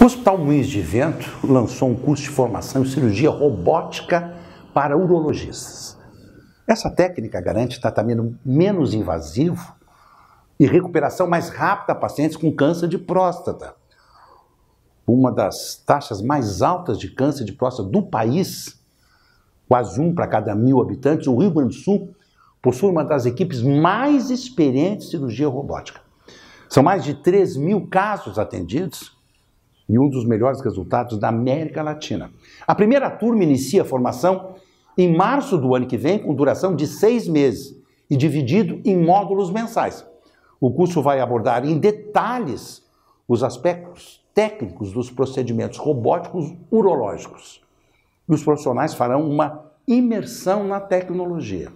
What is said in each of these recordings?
O Hospital Muins de Vento lançou um curso de formação em cirurgia robótica para urologistas. Essa técnica garante tratamento menos invasivo e recuperação mais rápida a pacientes com câncer de próstata. Uma das taxas mais altas de câncer de próstata do país, quase um para cada mil habitantes, o Rio Grande do Sul possui uma das equipes mais experientes em cirurgia robótica. São mais de 3 mil casos atendidos e um dos melhores resultados da América Latina. A primeira turma inicia a formação em março do ano que vem, com duração de seis meses e dividido em módulos mensais. O curso vai abordar em detalhes os aspectos técnicos dos procedimentos robóticos urológicos. E os profissionais farão uma imersão na tecnologia.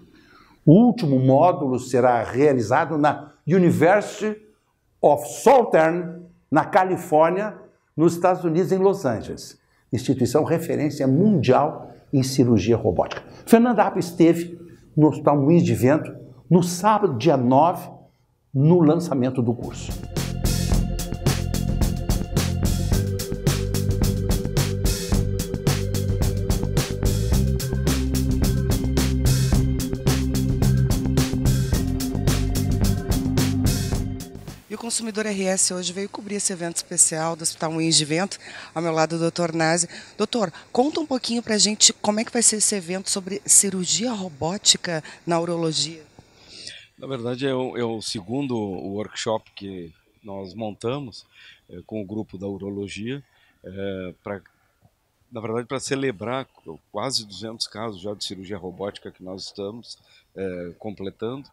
O último módulo será realizado na University of Southern, na Califórnia, nos Estados Unidos, em Los Angeles, instituição referência mundial em cirurgia robótica. Fernanda Apa esteve no Hospital Luiz de Vento no sábado, dia 9, no lançamento do curso. E o Consumidor RS hoje veio cobrir esse evento especial do Hospital Moinhos de Vento, ao meu lado o doutor Nazi. Doutor, conta um pouquinho para a gente como é que vai ser esse evento sobre cirurgia robótica na urologia. Na verdade, é o, é o segundo workshop que nós montamos é, com o grupo da urologia, é, pra, na verdade, para celebrar quase 200 casos já de cirurgia robótica que nós estamos eh, completando.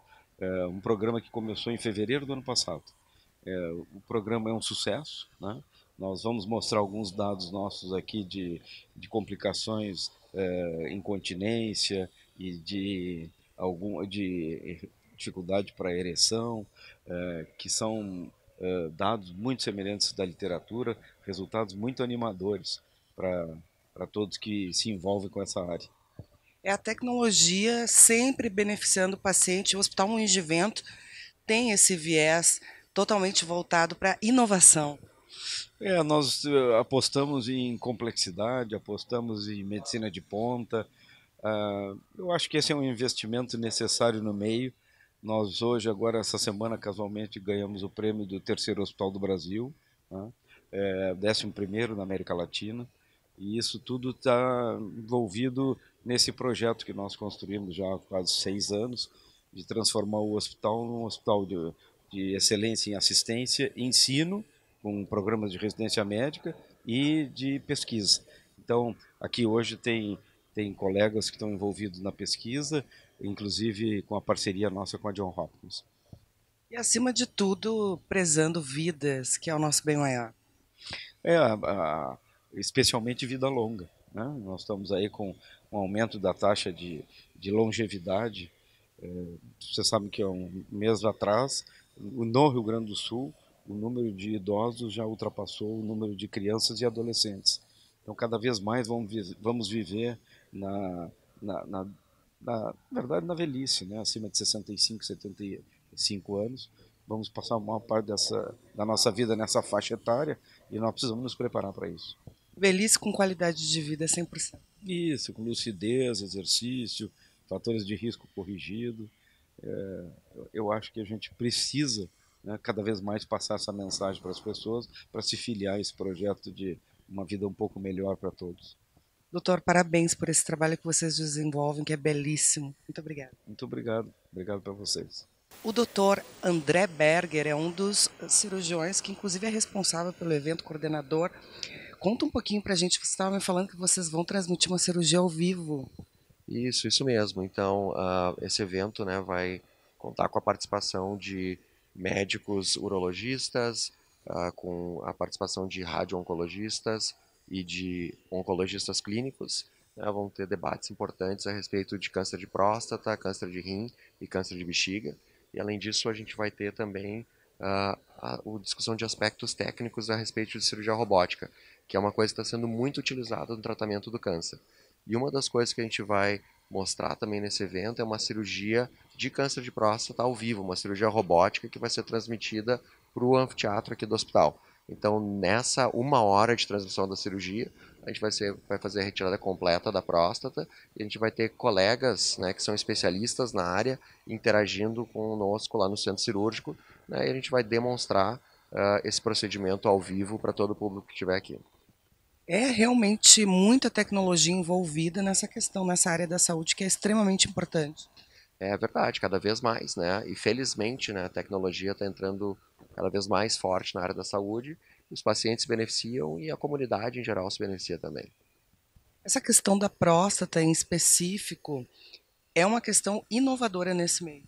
um programa que começou em fevereiro do ano passado. É, o programa é um sucesso, né? Nós vamos mostrar alguns dados nossos aqui de, de complicações, é, incontinência e de alguma de dificuldade para ereção, é, que são é, dados muito semelhantes da literatura, resultados muito animadores para todos que se envolvem com essa área. É a tecnologia sempre beneficiando o paciente. O Hospital vento tem esse viés totalmente voltado para inovação. É, nós eh, apostamos em complexidade, apostamos em medicina de ponta. Uh, eu acho que esse é um investimento necessário no meio. Nós hoje, agora, essa semana, casualmente, ganhamos o prêmio do Terceiro Hospital do Brasil, né? é, na América Latina. E isso tudo está envolvido nesse projeto que nós construímos já há quase seis anos, de transformar o hospital num hospital de de excelência em assistência, ensino, com programas de residência médica e de pesquisa. Então, aqui hoje tem, tem colegas que estão envolvidos na pesquisa, inclusive com a parceria nossa com a John Hopkins. E, acima de tudo, prezando vidas, que é o nosso bem maior. É, a, a, especialmente vida longa. Né? Nós estamos aí com um aumento da taxa de, de longevidade. É, sabe que é um mês atrás no Rio Grande do Sul, o número de idosos já ultrapassou o número de crianças e adolescentes. Então, cada vez mais vamos viver na, na, na, na verdade, na velhice, né? acima de 65, 75 anos. Vamos passar a maior parte dessa, da nossa vida nessa faixa etária e nós precisamos nos preparar para isso. Velhice com qualidade de vida 100%. Isso, com lucidez, exercício, fatores de risco corrigido eu acho que a gente precisa né, cada vez mais passar essa mensagem para as pessoas para se filiar a esse projeto de uma vida um pouco melhor para todos. Doutor, parabéns por esse trabalho que vocês desenvolvem, que é belíssimo. Muito obrigado. Muito obrigado. Obrigado para vocês. O doutor André Berger é um dos cirurgiões que, inclusive, é responsável pelo evento, coordenador. Conta um pouquinho para a gente, você estava me falando que vocês vão transmitir uma cirurgia ao vivo. Isso, isso mesmo. Então, uh, esse evento né, vai contar com a participação de médicos urologistas, uh, com a participação de radio-oncologistas e de oncologistas clínicos. Né, vão ter debates importantes a respeito de câncer de próstata, câncer de rim e câncer de bexiga. E, além disso, a gente vai ter também uh, a, a discussão de aspectos técnicos a respeito de cirurgia robótica, que é uma coisa que está sendo muito utilizada no tratamento do câncer. E uma das coisas que a gente vai mostrar também nesse evento é uma cirurgia de câncer de próstata ao vivo, uma cirurgia robótica que vai ser transmitida para o anfiteatro aqui do hospital. Então, nessa uma hora de transmissão da cirurgia, a gente vai, ser, vai fazer a retirada completa da próstata e a gente vai ter colegas né, que são especialistas na área interagindo conosco lá no centro cirúrgico né, e a gente vai demonstrar uh, esse procedimento ao vivo para todo o público que estiver aqui é realmente muita tecnologia envolvida nessa questão, nessa área da saúde que é extremamente importante. É verdade, cada vez mais, né? E felizmente, né, a tecnologia está entrando cada vez mais forte na área da saúde. Os pacientes se beneficiam e a comunidade em geral se beneficia também. Essa questão da próstata em específico é uma questão inovadora nesse meio.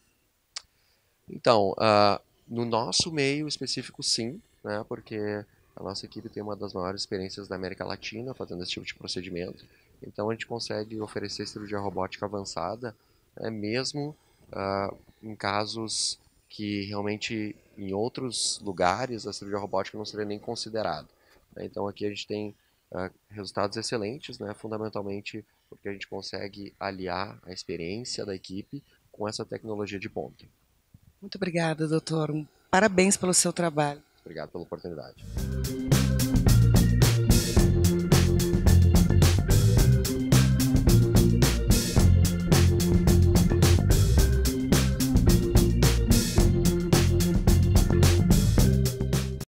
Então, uh, no nosso meio específico, sim, né? Porque a nossa equipe tem uma das maiores experiências da América Latina fazendo esse tipo de procedimento, então a gente consegue oferecer cirurgia robótica avançada, né, mesmo uh, em casos que realmente em outros lugares a cirurgia robótica não seria nem considerada. Né. Então aqui a gente tem Uh, resultados excelentes, né? fundamentalmente porque a gente consegue aliar a experiência da equipe com essa tecnologia de ponta. Muito obrigada, doutor. Parabéns pelo seu trabalho. Obrigado pela oportunidade.